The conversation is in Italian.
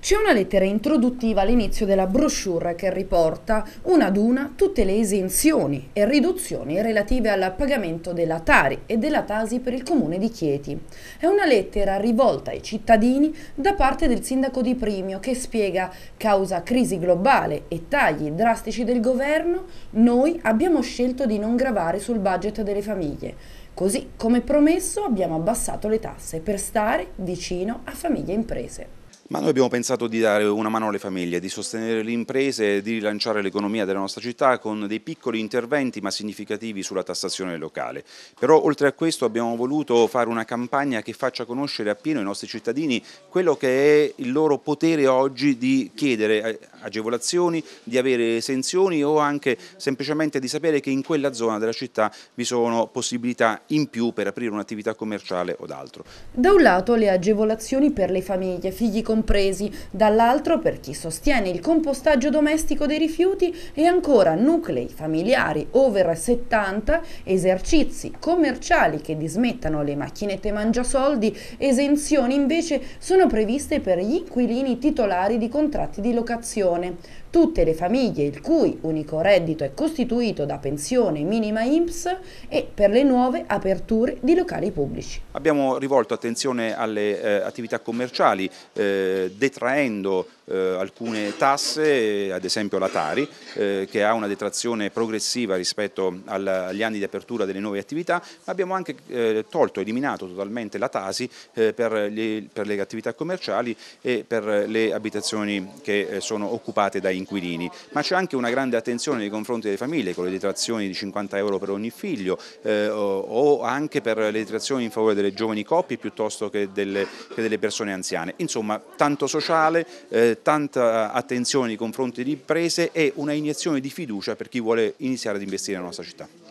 C'è una lettera introduttiva all'inizio della brochure che riporta una ad una tutte le esenzioni e riduzioni relative al pagamento della Tari e della Tasi per il comune di Chieti. È una lettera rivolta ai cittadini da parte del sindaco di Primio che spiega causa crisi globale e tagli drastici del governo, noi abbiamo scelto di non gravare sul budget delle famiglie. Così, come promesso, abbiamo abbassato le tasse per stare vicino a famiglie e imprese. Ma noi abbiamo pensato di dare una mano alle famiglie, di sostenere le imprese, di rilanciare l'economia della nostra città con dei piccoli interventi ma significativi sulla tassazione locale. Però oltre a questo abbiamo voluto fare una campagna che faccia conoscere appieno i nostri cittadini quello che è il loro potere oggi di chiedere eh, agevolazioni, di avere esenzioni o anche semplicemente di sapere che in quella zona della città vi sono possibilità in più per aprire un'attività commerciale o d'altro. Da un lato le agevolazioni per le famiglie, figli con compresi, dall'altro per chi sostiene il compostaggio domestico dei rifiuti e ancora nuclei familiari over 70, esercizi commerciali che dismettano le macchinette mangiasoldi, esenzioni invece sono previste per gli inquilini titolari di contratti di locazione. Tutte le famiglie il cui unico reddito è costituito da pensione minima INPS e per le nuove aperture di locali pubblici. Abbiamo rivolto attenzione alle eh, attività commerciali, eh, eh, detraendo eh, alcune tasse, ad esempio la Tari, eh, che ha una detrazione progressiva rispetto agli anni di apertura delle nuove attività, ma abbiamo anche eh, tolto, eliminato totalmente la Tasi per le, per, le, attività commerciali e per le abitazioni che sono occupate da inquilini. Ma c'è anche una grande attenzione nei confronti delle famiglie con le detrazioni di 50 euro per ogni figlio o anche per le detrazioni in favore delle giovani coppie piuttosto che delle, che delle persone anziane. Insomma, tanto sociale, eh, tanta eh, attenzione nei confronti di imprese e una iniezione di fiducia per chi vuole iniziare ad investire nella nostra città.